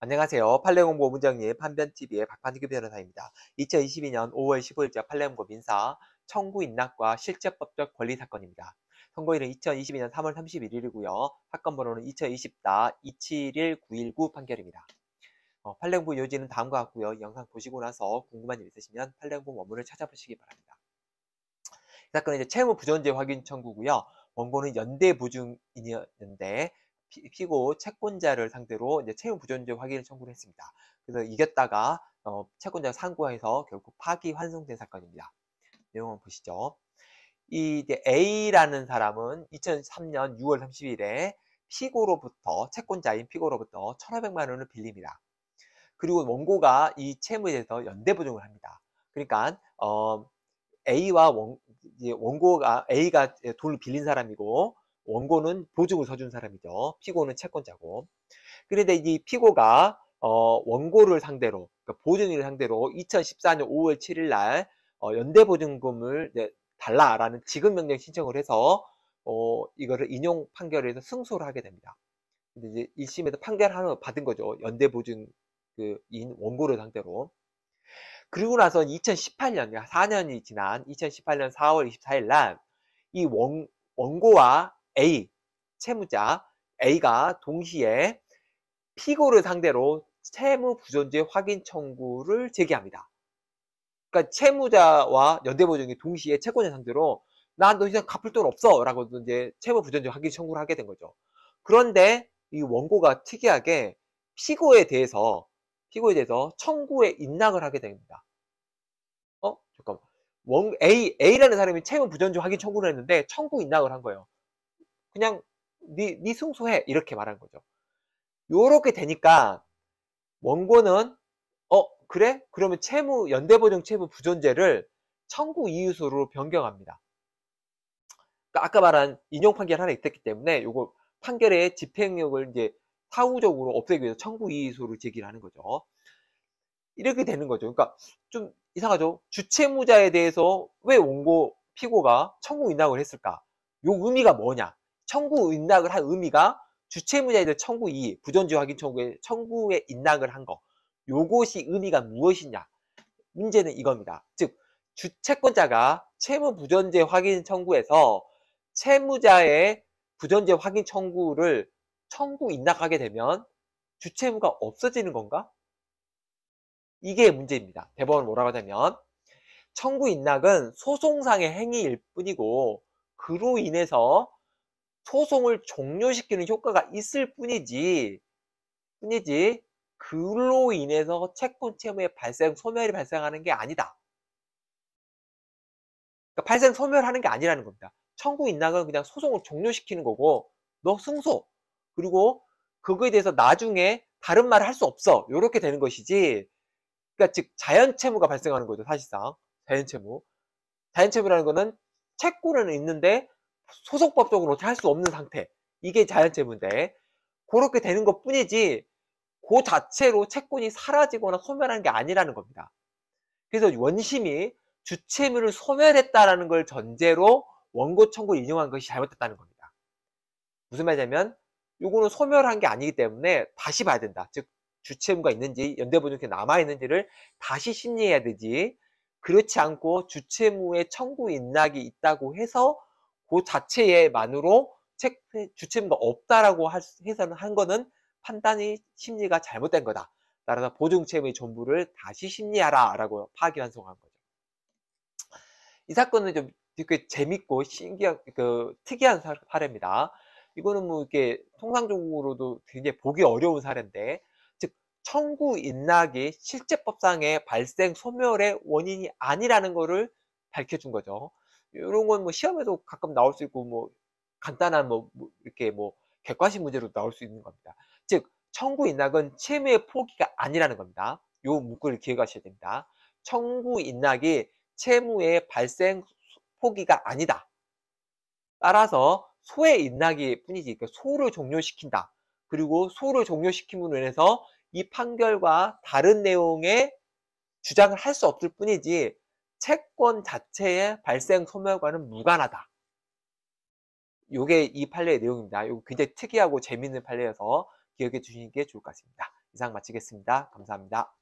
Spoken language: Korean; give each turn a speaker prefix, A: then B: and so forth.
A: 안녕하세요. 판례공고 문정리 판변TV의 박판규 변호사입니다. 2022년 5월 15일자 판례공고 민사 청구 인락과 실제법적 권리 사건입니다. 선고일은 2022년 3월 31일이고요. 사건 번호는 2024-271-919 판결입니다. 어, 판례공고 요지는 다음과 같고요. 영상 보시고 나서 궁금한 일 있으시면 판례공고 원문을 찾아보시기 바랍니다. 이 사건은 이제 채무 부존재 확인 청구고요. 원고는 연대 보증인이었는데 피고 채권자를 상대로 이제 채용 부존재 확인을 청구를 했습니다. 그래서 이겼다가 어, 채권자 상고해서 결국 파기 환송된 사건입니다. 내용을 보시죠. 이 A라는 사람은 2003년 6월 30일에 피고로부터 채권자인 피고로부터 1,500만 원을 빌립니다. 그리고 원고가 이 채무에 대해서 연대 보증을 합니다. 그러니까 어, A와 원, 고가 A가 돈을 빌린 사람이고 원고는 보증을 서준 사람이죠. 피고는 채권자고. 그런데 이 피고가 어, 원고를 상대로 그러니까 보증인을 상대로 2014년 5월 7일 날 어, 연대보증금을 달라라는 지급명령 신청을 해서 어, 이거를 인용 판결에서 승소를 하게 됩니다. 근데 이제 1심에서 판결 하나 받은 거죠. 연대보증인 그 원고를 상대로. 그리고 나서 2018년, 4년이 지난 2018년 4월 24일 날, 이 원고와 A 채무자 A가 동시에 피고를 상대로 채무 부존재 확인 청구를 제기합니다. 그러니까 채무자와 연대보증이 동시에 채권자 상대로 나 너 이상 갚을 돈 없어 라고 이제 채무 부존재 확인 청구를 하게 된 거죠. 그런데 이 원고가 특이하게 피고에 대해서 피고에 대해서 청구에 인낙을 하게 됩니다. 어? 잠깐만. 원, A, A라는 사람이 채무 부존재 확인 청구를 했는데 청구 인낙을한 거예요. 그냥 네, 네 승소해 이렇게 말한 거죠. 요렇게 되니까 원고는 어 그래? 그러면 채무 연대보증 채무 부존재를 청구 이유소로 변경합니다. 그러니까 아까 말한 인용 판결 하나 있었기 때문에 요거 판결의 집행력을 이제 사후적으로 없애기 위해서 청구 이유소를 제기를 하는 거죠. 이렇게 되는 거죠. 그러니까 좀 이상하죠. 주채무자에 대해서 왜 원고 피고가 청구 인낙을 했을까? 요 의미가 뭐냐? 청구 인락을 한 의미가 주체무자들 청구 이 부존재 확인 청구에 청구에 인락을 한 거. 요것이 의미가 무엇이냐? 문제는 이겁니다. 즉 주채권자가 채무 부전제 확인 청구에서 채무자의 부전제 확인 청구를 청구 인락하게 되면 주채무가 없어지는 건가? 이게 문제입니다. 대법원 뭐라고 하냐면 청구 인락은 소송상의 행위일 뿐이고 그로 인해서 소송을 종료시키는 효과가 있을 뿐이지 뿐이지 그로 인해서 채권 채무의 발생 소멸이 발생하는 게 아니다. 그러니까 발생 소멸하는 게 아니라는 겁니다. 청구 인낙은 그냥 소송을 종료시키는 거고 너 승소 그리고 그거에 대해서 나중에 다른 말을 할 수 없어 이렇게 되는 것이지 그러니까 즉 자연 채무가 발생하는 거죠 사실상 자연 채무 자연 채무라는 거는 채권은 있는데 소속법적으로 할 수 없는 상태. 이게 자연체 문제. 그렇게 되는 것 뿐이지, 그 자체로 채권이 사라지거나 소멸한 게 아니라는 겁니다. 그래서 원심이 주채무를 소멸했다라는 걸 전제로 원고 청구를 인용한 것이 잘못됐다는 겁니다. 무슨 말이냐면, 이거는 소멸한 게 아니기 때문에 다시 봐야 된다. 즉, 주채무가 있는지, 연대보증이 남아있는지를 다시 심리해야 되지, 그렇지 않고 주채무의 청구 인락이 있다고 해서 그 자체에만으로 책주체도 없다라고 할, 해서는 한 거는 판단이 심리가 잘못된 거다. 따라서 보증채무의 전부를 다시 심리하라라고 파기환송한 거죠. 이 사건은 좀 되게 재밌고 신기한 그 특이한 사례입니다. 이거는 뭐 이렇게 통상적으로도 굉장히 보기 어려운 사례인데 즉 청구 인락이 실제법상의 발생 소멸의 원인이 아니라는 거를 밝혀준 거죠. 이런 건 뭐 시험에도 가끔 나올 수 있고 뭐 간단한 뭐, 뭐 이렇게 뭐 객관식 문제로 나올 수 있는 겁니다. 즉 청구 인낙은 채무의 포기가 아니라는 겁니다. 요 문구를 기억하셔야 됩니다. 청구 인낙이 채무의 발생 포기가 아니다. 따라서 소의 인낙이 뿐이지 그러니까 소를 종료시킨다. 그리고 소를 종료시킴으로 인해서 이 판결과 다른 내용의 주장을 할 수 없을 뿐이지 채권 자체의 발생 소멸과는 무관하다. 요게 이 판례의 내용입니다. 요거 굉장히 특이하고 재미있는 판례여서 기억해 주시는 게 좋을 것 같습니다. 이상 마치겠습니다. 감사합니다.